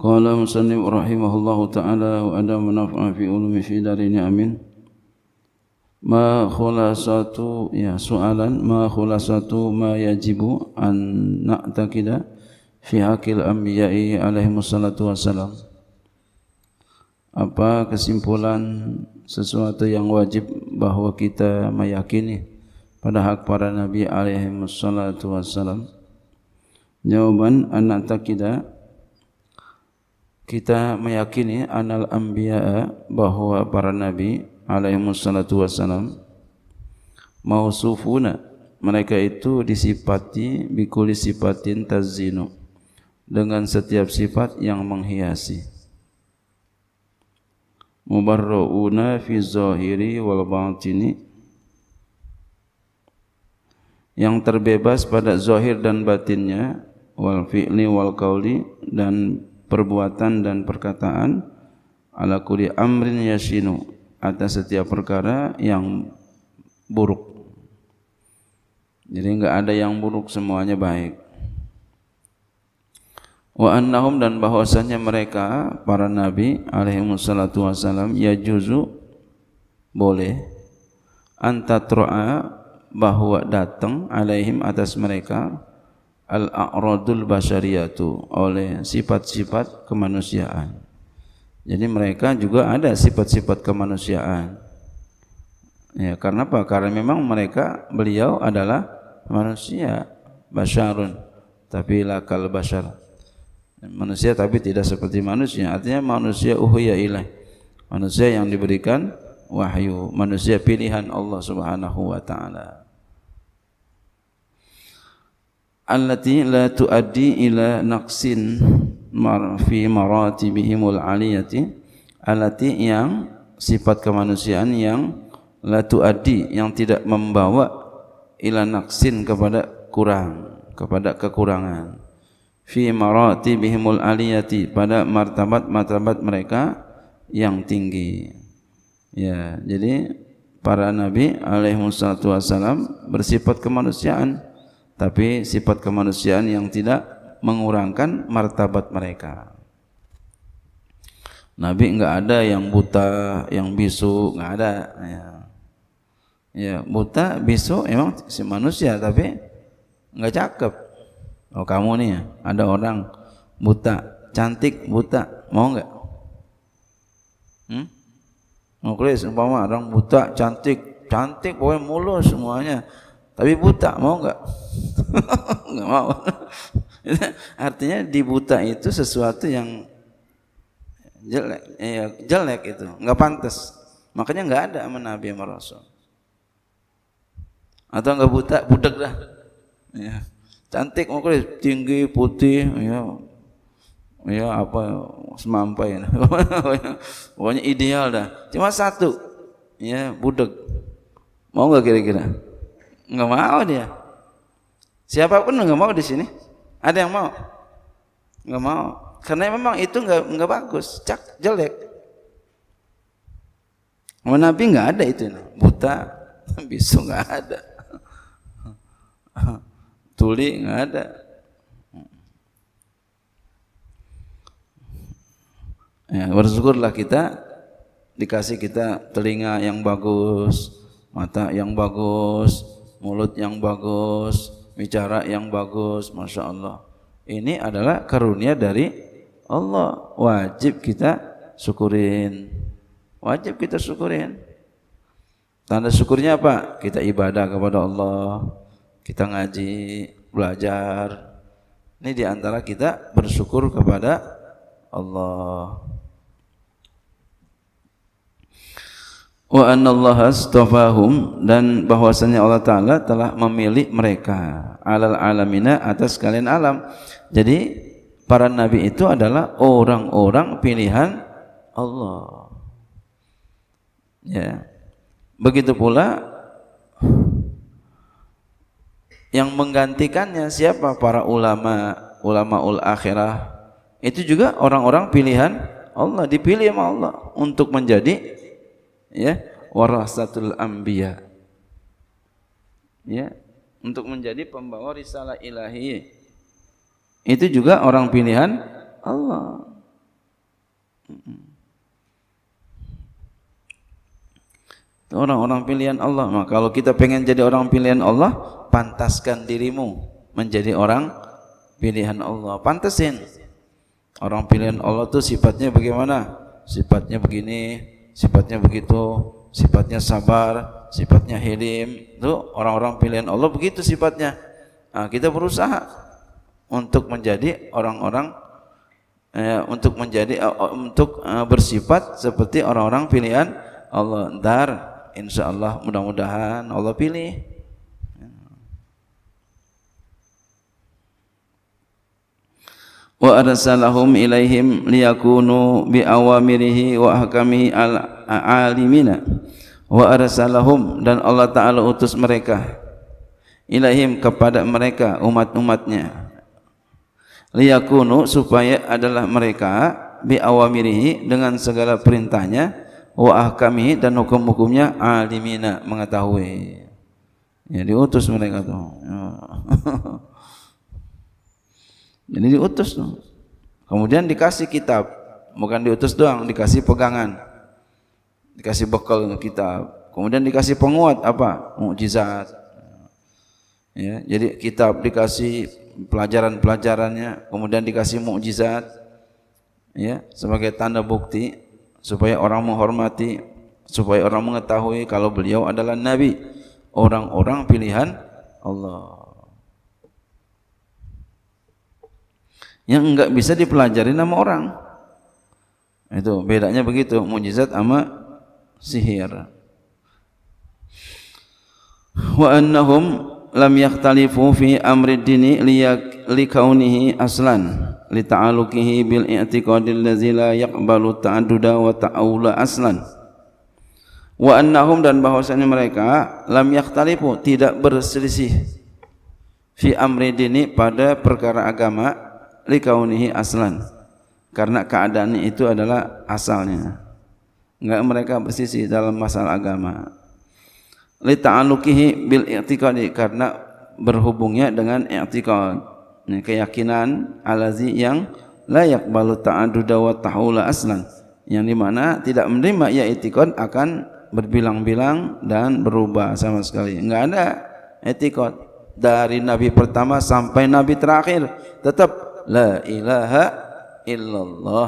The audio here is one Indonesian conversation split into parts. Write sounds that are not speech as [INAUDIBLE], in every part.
قال مسلم رحمه الله تعالى وأدام نفع في علم في دارين أمين ما خلاصة يا سؤالا ما خلاصة ما يجب أن نعتقد في حق الأنبياء عليهم الصلاة والسلام apa kesimpulan sesuatu yang wajib bahawa kita meyakini pada hak para nabi alaihi wassalatu wassalam jawaban anak takida kita meyakini anal anbiya bahwa para nabi alaihi wasallam mausufuna mereka itu disipati, bikuli sifatin tazinu dengan setiap sifat yang menghiasi mubarrauna fi zahiri wal batini yang terbebas pada zahir dan batinnya wal fi'li wal qauli dan perbuatan dan perkataan ala kulli amrin yasinu atas setiap perkara yang buruk. Jadi enggak ada yang buruk semuanya baik. Wa annahum dan bahwasanya mereka para nabi alaihi wassalatu wasalam ya juzu boleh antatra'a bahwa datang alaihim atas mereka al-a'radul basyariyatu oleh sifat-sifat kemanusiaan. Jadi mereka juga ada sifat-sifat kemanusiaan. Ya, karena apa? Karena memang mereka beliau adalah manusia basyarun tapi lakal basyar. Manusia tapi tidak seperti manusia. Artinya manusia uhiya ilah. Manusia yang diberikan wahyu, manusia pilihan Allah Subhanahu wa taala. allati la tuaddi ila naqsin mar fi maratibihimul aliyati allati yang sifat kemanusiaan yang la tuaddi yang tidak membawa ila naqsin kepada kurang kepada kekurangan fi maratibihimul aliyati pada martabat-martabat mereka yang tinggi ya jadi para nabi alaihi wasallam bersifat kemanusiaan tapi sifat kemanusiaan yang tidak mengurangkan martabat mereka. Nabi nggak ada yang buta, yang bisu, nggak ada. Ya. ya buta, bisu emang si manusia tapi nggak cakep. Oh kamu nih ya, ada orang buta, cantik buta, mau nggak? Hmm? Mau umpama orang buta, cantik, cantik, pokoknya mulus semuanya, tapi buta, mau nggak? [LAUGHS] nggak mau [LAUGHS] artinya buta itu sesuatu yang jelek eh, ya, jelek itu nggak pantas makanya nggak ada sama Nabi sama Rasul atau nggak buta budak dah ya. cantik mukanya tinggi putih ya ya apa semampai [LAUGHS] pokoknya ideal dah cuma satu ya budak mau nggak kira-kira nggak mau dia Siapapun nggak mau di sini. Ada yang mau? Nggak mau. Karena memang itu nggak nggak bagus, cak jelek. Sama Nabi nggak ada itu, buta, [LAUGHS] bisu nggak ada, [LAUGHS] tuli nggak ada. Ya, bersyukurlah kita dikasih kita telinga yang bagus, mata yang bagus, mulut yang bagus, bicara yang bagus, masya Allah. Ini adalah karunia dari Allah. Wajib kita syukurin. Wajib kita syukurin. Tanda syukurnya apa? Kita ibadah kepada Allah. Kita ngaji, belajar. Ini diantara kita bersyukur kepada Allah. wa anallaha astafahum dan bahwasanya Allah taala telah memilih mereka alal alamina atas kalian alam. Jadi para nabi itu adalah orang-orang pilihan Allah. Ya. Begitu pula yang menggantikannya siapa? Para ulama, ulama ul akhirah. Itu juga orang-orang pilihan Allah, dipilih sama Allah untuk menjadi ya warasatul anbiya ya untuk menjadi pembawa risalah ilahi itu juga orang pilihan Allah orang-orang pilihan Allah Nah kalau kita pengen jadi orang pilihan Allah pantaskan dirimu menjadi orang pilihan Allah pantasin orang pilihan Allah itu sifatnya bagaimana sifatnya begini sifatnya begitu, sifatnya sabar, sifatnya hilim. Itu orang-orang pilihan Allah begitu sifatnya. Nah, kita berusaha untuk menjadi orang-orang eh, untuk menjadi eh, eh, untuk eh, bersifat seperti orang-orang pilihan Allah. Ntar insya Allah mudah-mudahan Allah pilih. wa arsalahum ilaihim liyakunu bi awamirihi wa ahkami al alimina wa arsalahum dan Allah taala utus mereka ilaihim kepada mereka umat-umatnya liyakunu supaya adalah mereka bi awamirihi dengan segala perintahnya wa ahkami dan hukum-hukumnya alimina mengetahui ya utus mereka tuh ya. [LAUGHS] Jadi diutus Kemudian dikasih kitab, bukan diutus doang, dikasih pegangan. Dikasih bekal kitab. Kemudian dikasih penguat apa? Mukjizat. Ya, jadi kitab dikasih pelajaran-pelajarannya, kemudian dikasih mukjizat ya, sebagai tanda bukti supaya orang menghormati, supaya orang mengetahui kalau beliau adalah nabi, orang-orang pilihan Allah. yang enggak bisa dipelajari nama orang. Itu bedanya begitu, mujizat sama sihir. Wa annahum lam yakhtalifu fi amri dini likaunihi aslan li taalukihi bil i'tiqadi allazi la yaqbalu ta'adduda wa ta'awula aslan wa annahum dan bahwasanya mereka lam yakhtalifu tidak berselisih fi amri dini pada perkara agama likaunihi aslan karena keadaan itu adalah asalnya enggak mereka bersisi dalam masalah agama li ta'alluqihi bil i'tiqadi karena berhubungnya dengan i'tiqad keyakinan alazi yang layak balu ta'adduda wa tahula aslan yang dimana tidak menerima ya itikad akan berbilang-bilang dan berubah sama sekali enggak ada etikot dari nabi pertama sampai nabi terakhir tetap la ilaha illallah.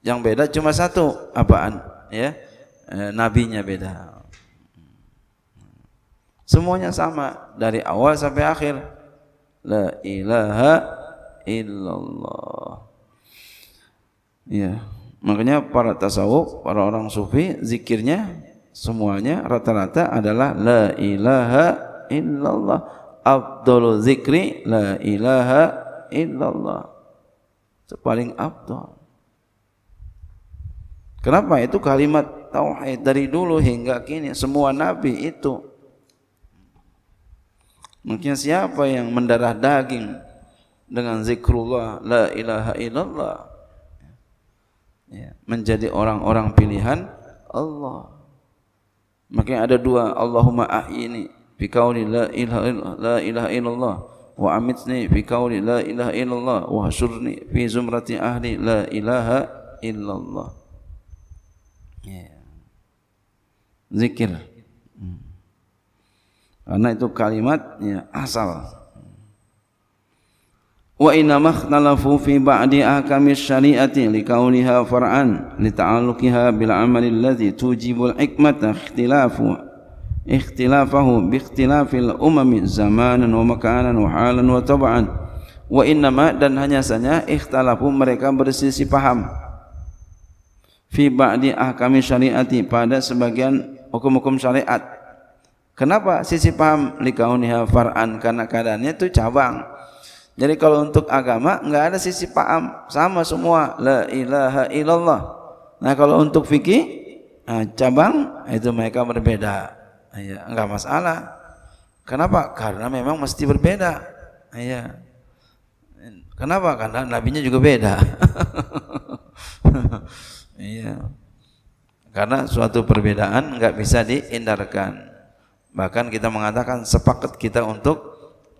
Yang beda cuma satu, apaan? Ya. E, nabinya beda. Semuanya sama dari awal sampai akhir. La ilaha illallah. Ya. Makanya para tasawuf, para orang sufi zikirnya semuanya rata-rata adalah la ilaha illallah afdalu zikri la ilaha illallah. Itu paling afdal. Kenapa? Itu kalimat tauhid dari dulu hingga kini semua nabi itu. Mungkin siapa yang mendarah daging dengan zikrullah la ilaha illallah ya, menjadi orang-orang pilihan Allah. Makanya ada dua Allahumma ahyini biqauli la ilaha la ilaha illallah wa amitni biqauli la ilaha illallah wa hasurni fi zumrati ahli la ilaha illallah yeah. zikir hmm. karena itu kalimat ya, asal wa inna makhtalafu fi ba'di ahkami syari'ati liqauliha far'an li ta'alluqiha bil amali alladhi tujibul hikmata ikhtilafu ikhtilafahu biikhtilafil umami zamanan wa makanan wa halan wa taba'an wa dan hanya saja ikhtalafu mereka bersisi paham fi ba'di ahkami syariati pada sebagian hukum-hukum syariat kenapa sisi paham likauniha far'an karena keadaannya itu cabang jadi kalau untuk agama nggak ada sisi paham sama semua la ilaha illallah nah kalau untuk fikih ah, cabang itu mereka berbeda Ya, enggak masalah. Kenapa? Karena memang mesti berbeda. Ya. Kenapa? Karena nabinya juga beda. [LAUGHS] Iya. Karena suatu perbedaan enggak bisa dihindarkan. Bahkan kita mengatakan sepakat kita untuk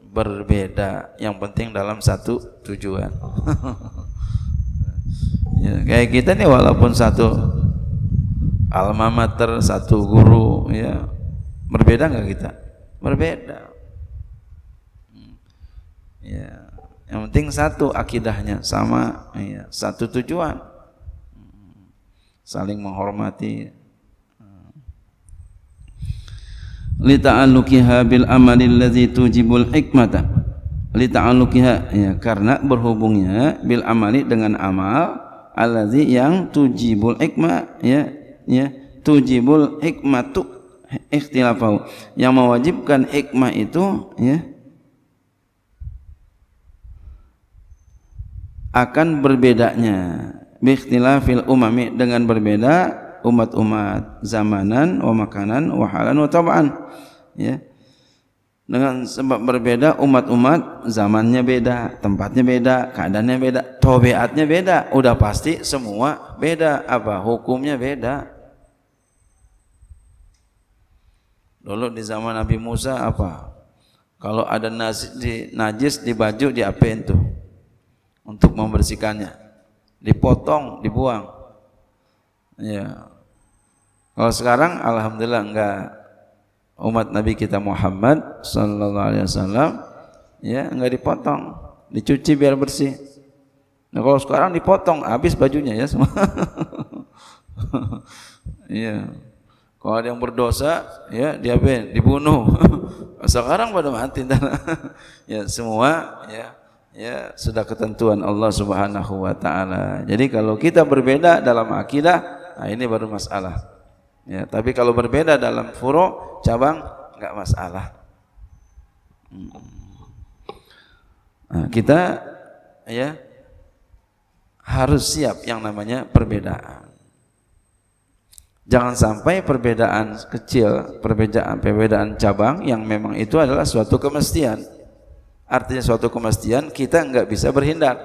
berbeda. Yang penting dalam satu tujuan. [LAUGHS] ya, kayak kita nih walaupun satu alma mater, satu guru, ya Berbeda nggak kita? Berbeda. Hmm. Ya, yang penting satu akidahnya sama, ya, satu tujuan. Hmm. Saling menghormati. Hmm. Lita'alluqiha bil amali allazi tujibul hikmata. Lita'alluqiha ya karena berhubungnya bil amali dengan amal allazi yang tujibul hikmah ya ya tujibul hikmatu ikhtilafau yang mewajibkan hikmah itu ya akan berbedanya bikhtilafil umami dengan berbeda umat-umat zamanan wa makanan wa halan wa tabaan ya dengan sebab berbeda umat-umat zamannya beda tempatnya beda keadaannya beda tobeatnya beda udah pasti semua beda apa hukumnya beda Dulu di zaman Nabi Musa apa? Kalau ada najis di, najis di baju diapain tuh? Untuk membersihkannya. Dipotong, dibuang. Ya. Kalau sekarang alhamdulillah enggak umat Nabi kita Muhammad sallallahu alaihi wasallam ya enggak dipotong, dicuci biar bersih. Nah, kalau sekarang dipotong habis bajunya ya semua. [LAUGHS] Iya. yeah. Kalau ada yang berdosa, ya diapain? Ya, dibunuh. [LAUGHS] Sekarang pada mati. [LAUGHS] ya semua ya ya sudah ketentuan Allah Subhanahu wa taala. Jadi kalau kita berbeda dalam akidah, nah ini baru masalah. Ya, tapi kalau berbeda dalam furu, cabang enggak masalah. Hmm. Nah, kita ya harus siap yang namanya perbedaan. Jangan sampai perbedaan kecil, perbedaan perbedaan cabang yang memang itu adalah suatu kemestian. Artinya suatu kemestian kita nggak bisa berhindar.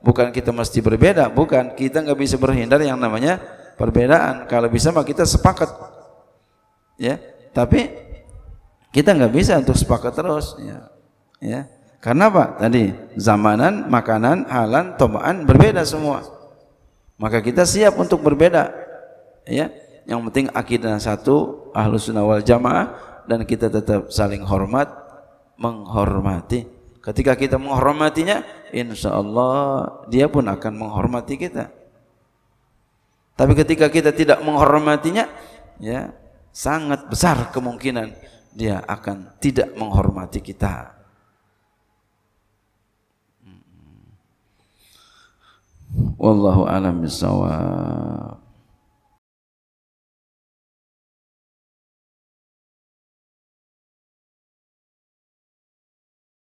Bukan kita mesti berbeda, bukan kita nggak bisa berhindar yang namanya perbedaan. Kalau bisa mah kita sepakat, ya. Tapi kita nggak bisa untuk sepakat terus, ya. ya. Karena apa? Tadi zamanan, makanan, halan, tomaan berbeda semua. Maka kita siap untuk berbeda, ya yang penting akidah satu, ahlus sunnah wal jamaah dan kita tetap saling hormat, menghormati. Ketika kita menghormatinya, insya Allah dia pun akan menghormati kita. Tapi ketika kita tidak menghormatinya, ya sangat besar kemungkinan dia akan tidak menghormati kita. Hmm. Wallahu alam bisawab.